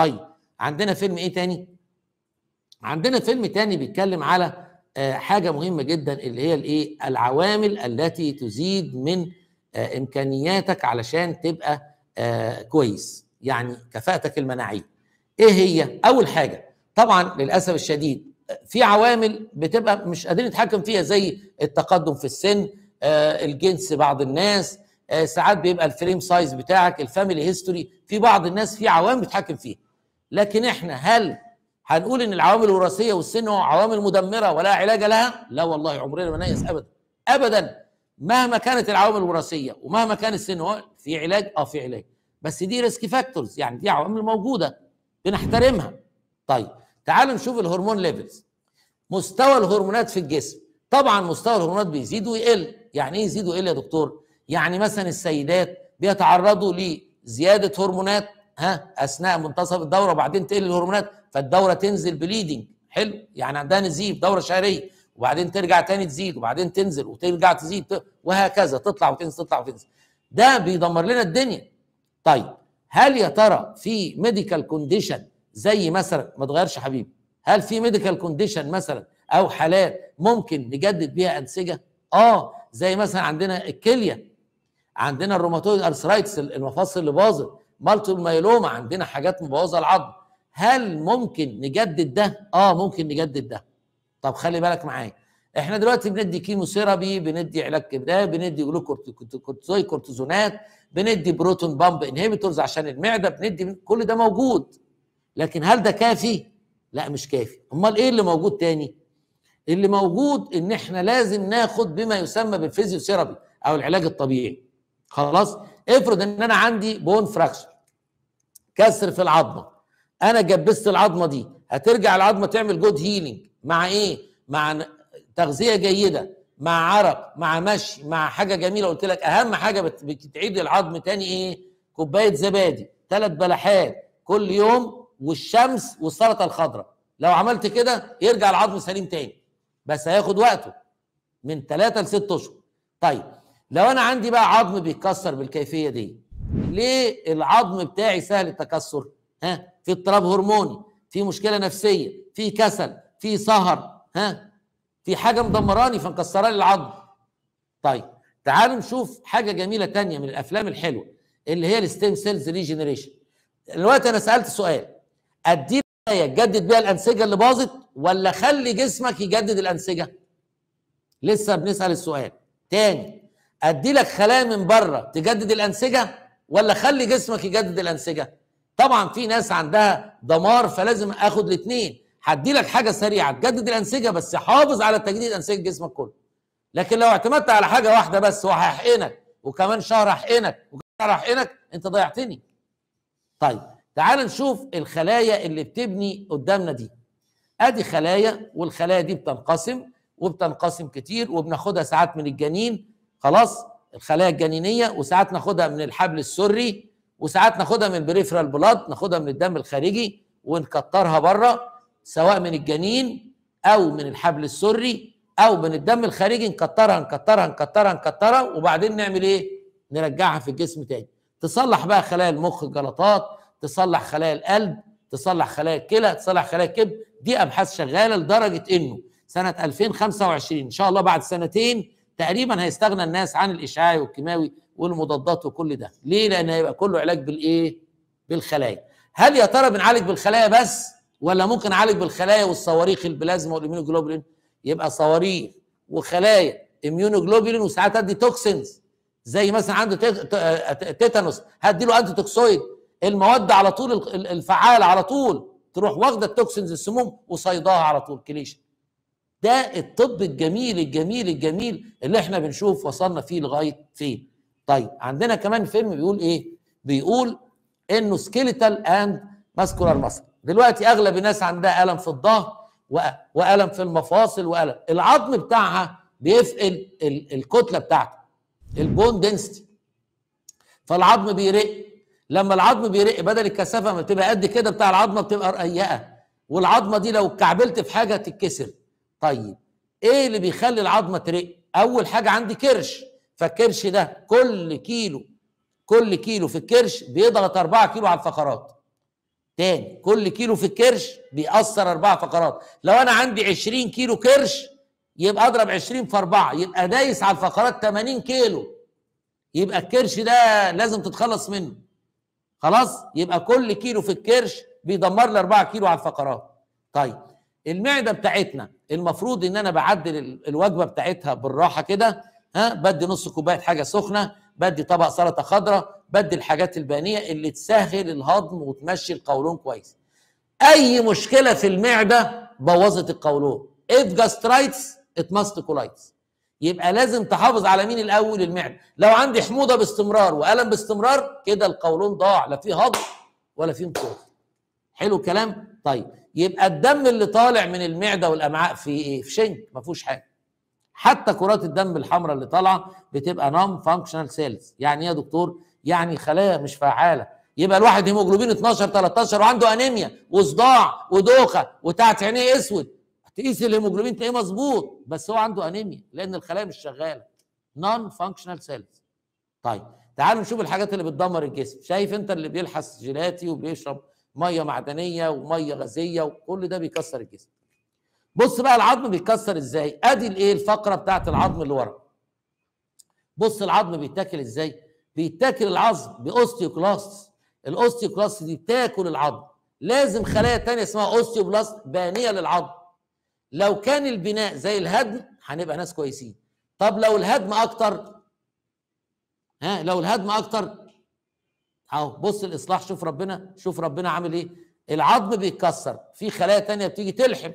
طيب عندنا فيلم ايه تاني عندنا فيلم تاني بيتكلم على آه، حاجه مهمه جدا اللي هي الايه العوامل التي تزيد من آه، امكانياتك علشان تبقى آه، كويس يعني كفاءتك المناعيه ايه هي اول حاجه طبعا للاسف الشديد في عوامل بتبقى مش قادرين نتحكم فيها زي التقدم في السن الجنس بعض الناس ساعات بيبقى الفريم سايز بتاعك الفاميلي هيستوري في بعض الناس في عوامل بتتحكم فيها لكن احنا هل هنقول ان العوامل الوراثيه والسن هو عوامل مدمره ولا علاج لها؟ لا والله عمرنا ما نيأس ابدا ابدا مهما كانت العوامل الوراثيه ومهما كان السن هو في علاج اه في علاج بس دي ريسك فاكتورز يعني دي عوامل موجوده بنحترمها طيب تعالوا نشوف الهرمون ليفلز مستوى الهرمونات في الجسم طبعا مستوى الهرمونات بيزيد ويقل يعني ايه يزيد ويقل يا دكتور يعني مثلا السيدات بيتعرضوا لزياده هرمونات ها اثناء منتصف الدوره وبعدين تقل الهرمونات فالدوره تنزل بليدنج حلو يعني عندها نزيف دوره شهريه وبعدين ترجع تاني تزيد وبعدين تنزل وترجع تزيد وهكذا تطلع وتنزل تطلع وتنزل ده بيدمر لنا الدنيا طيب هل يا ترى في ميديكال كونديشن زي مثلا ما تغيرش حبيبي هل في ميديكال كونديشن مثلا او حالات ممكن نجدد بيها انسجه اه زي مثلا عندنا الكليه عندنا الروماتويد ارثرايتس المفاصل اللي باظت مالتي مايلوما عندنا حاجات مبوظه العظم هل ممكن نجدد ده اه ممكن نجدد ده طب خلي بالك معايا احنا دلوقتي بندي كيمو سيرابي بندي علاج كبداية بندي جلوكورتيزوي كورتيزونات بندي بروتون بامب انهبيتورز عشان المعده بندي كل ده موجود لكن هل ده كافي لا مش كافي امال ايه اللي موجود تاني اللي موجود ان احنا لازم ناخد بما يسمى بالفيزيوثيرابي او العلاج الطبيعي خلاص افرض ان انا عندي بون فراكشن كسر في العظمه انا جبست العظمه دي هترجع العظمه تعمل جود هيلينج مع ايه مع تغذيه جيده مع عرق مع مشي مع حاجه جميله قلت لك اهم حاجه بتعيد العظم تاني ايه كوبايه زبادي ثلاث بلحات كل يوم والشمس والسلطه الخضراء لو عملت كده يرجع العظم سليم تاني بس هياخد وقته من ثلاثة لست اشهر طيب لو انا عندي بقى عظم بيتكسر بالكيفيه دي ليه العظم بتاعي سهل التكسر ها في اضطراب هرموني في مشكله نفسيه في كسل في سهر ها في حاجه مدمراني فمكسراني العظم طيب تعالوا نشوف حاجه جميله تانية من الافلام الحلوه اللي هي الستيم سيلز ريجنريشن دلوقتي انا سالت سؤال اديك تجدد بيها الانسجه اللي باظت ولا خلي جسمك يجدد الانسجه لسه بنسال السؤال تاني ادي لك خلايا من بره تجدد الانسجه ولا خلي جسمك يجدد الانسجه طبعا في ناس عندها دمار فلازم اخد الاثنين هدي لك حاجه سريعه تجدد الانسجه بس حافظ على تجديد انسجه جسمك كله لكن لو اعتمدت على حاجه واحده بس وهيحقنك وكمان شهر هحقنك وكمان شهر هحقنك انت ضيعتني طيب تعال نشوف الخلايا اللي بتبني قدامنا دي ادي خلايا والخلايا دي بتنقسم وبتنقسم كتير وبناخدها ساعات من الجنين خلاص الخلايا الجنينيه وساعات ناخدها من الحبل السري وساعات ناخدها من البريفرال بلاد ناخدها من الدم الخارجي ونكترها بره سواء من الجنين او من الحبل السري او من الدم الخارجي نكترها نكترها نكترها نكترها وبعدين نعمل ايه؟ نرجعها في الجسم تاني تصلح بقى خلايا المخ الجلطات تصلح خلايا القلب تصلح خلايا الكلى تصلح خلايا الكبد دي ابحاث شغاله لدرجه انه سنه 2025 ان شاء الله بعد سنتين تقريبا هيستغنى الناس عن الاشعاعي والكيماوي والمضادات وكل ده ليه لان هيبقى كله علاج بالايه بالخلايا هل يا ترى بنعالج بالخلايا بس ولا ممكن نعالج بالخلايا والصواريخ البلازما والاميونوجلوبولين يبقى صواريخ وخلايا اميونوجلوبولين وساعات ادي توكسينز زي مثلا عنده تيتانوس له انتي توكسويد المواد على طول الفعاله على طول تروح واخده التوكسينز السموم وصيداها على طول كليشن ده الطب الجميل الجميل الجميل اللي احنا بنشوف وصلنا فيه لغايه فين طيب عندنا كمان فيلم بيقول ايه بيقول انه سكيليتال اند ماسكولار ماسك دلوقتي اغلب الناس عندها الم في الظهر والم في المفاصل والم العظم بتاعها بيفقل الكتله بتاعته البون دنستي فالعظم بيرق لما العظم بيرق بدل الكثافه ما بتبقى قد كده بتاع العظمه بتبقى رقيقه والعظمه دي لو اتكعبلت في حاجه تتكسر طيب ايه اللي بيخلي العظمه ترق اول حاجه عندي كرش فالكرش ده كل كيلو كل كيلو في الكرش بيضغط 4 كيلو على الفقرات تاني كل كيلو في الكرش بيأثر أربعة فقرات لو أنا عندي 20 كيلو كرش يبقى أضرب 20 في 4 يبقى دايس على الفقرات 80 كيلو يبقى الكرش ده لازم تتخلص منه خلاص يبقى كل كيلو في الكرش بيدمر لي 4 كيلو على الفقرات طيب المعده بتاعتنا المفروض ان انا بعدل الوجبه بتاعتها بالراحه كده ها بدي نص كوبايه حاجه سخنه بدي طبق سلطه خضراء بدي الحاجات البانيه اللي تسهل الهضم وتمشي القولون كويس اي مشكله في المعده بوظت القولون اف جاسترايتس اتماست كولايتس يبقى لازم تحافظ على مين الاول المعده لو عندي حموضه باستمرار والم باستمرار كده القولون ضاع لا في هضم ولا في امتصاص حلو الكلام طيب يبقى الدم اللي طالع من المعده والامعاء في ايه في شنك ما فيهوش حاجه حتى كرات الدم الحمراء اللي طالعه بتبقى نون فانكشنال سيلز يعني ايه يا دكتور يعني خلايا مش فعاله يبقى الواحد هيموجلوبين 12 13 وعنده انيميا وصداع ودوخه وتحت عينيه اسود تقيس الهيموجلوبين تلاقيه مظبوط بس هو عنده انيميا لان الخلايا مش شغاله نون فانكشنال سيلز طيب تعالوا نشوف الحاجات اللي بتدمر الجسم شايف انت اللي بيلحس جيلاتي وبيشرب ميه معدنيه وميه غازيه وكل ده بيكسر الجسم بص بقى العظم بيتكسر ازاي ادي الايه الفقره بتاعت العظم اللي ورا بص العظم بيتاكل ازاي بيتاكل العظم باوستيوكلاست الاوستيوكلاست دي بتاكل العظم لازم خلايا تانية اسمها اوستيوبلاست بانيه للعظم لو كان البناء زي الهدم هنبقى ناس كويسين طب لو الهدم اكتر ها لو الهدم اكتر اهو بص الاصلاح شوف ربنا شوف ربنا عامل ايه العظم بيتكسر في خلايا تانية بتيجي تلحم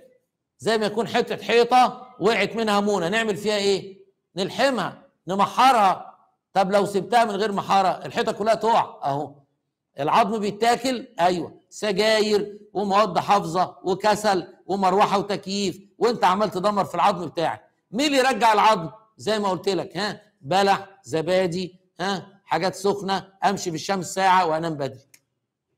زي ما يكون حته حيطه وقعت منها مونه نعمل فيها ايه نلحمها نمحرها طب لو سبتها من غير محاره الحيطه كلها تقع اهو العظم بيتاكل ايوه سجاير ومواد حافظه وكسل ومروحه وتكييف وانت عمال تدمر في العظم بتاعك مين اللي يرجع العظم زي ما قلت لك ها بلح زبادي ها حاجات سخنه امشي في الشمس ساعه وانام بدري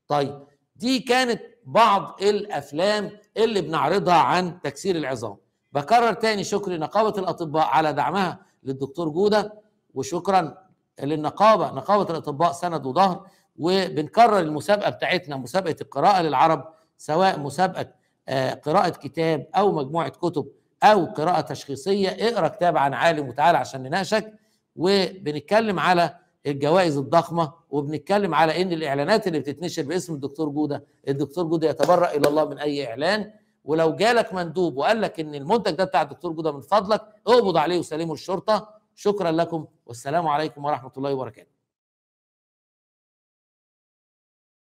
طيب دي كانت بعض الافلام اللي بنعرضها عن تكسير العظام بكرر تاني شكر نقابه الاطباء على دعمها للدكتور جوده وشكرا للنقابه نقابه الاطباء سند وظهر وبنكرر المسابقه بتاعتنا مسابقه القراءه للعرب سواء مسابقه آه، قراءه كتاب او مجموعه كتب او قراءه تشخيصيه اقرا كتاب عن عالم وتعالى عشان نناقشك وبنتكلم على الجوائز الضخمه وبنتكلم على ان الاعلانات اللي بتتنشر باسم الدكتور جوده الدكتور جوده يتبرأ الى الله من اي اعلان ولو جالك مندوب وقال لك ان المنتج ده بتاع الدكتور جوده من فضلك اقبض عليه وسلمه الشرطه شكرا لكم والسلام عليكم ورحمه الله وبركاته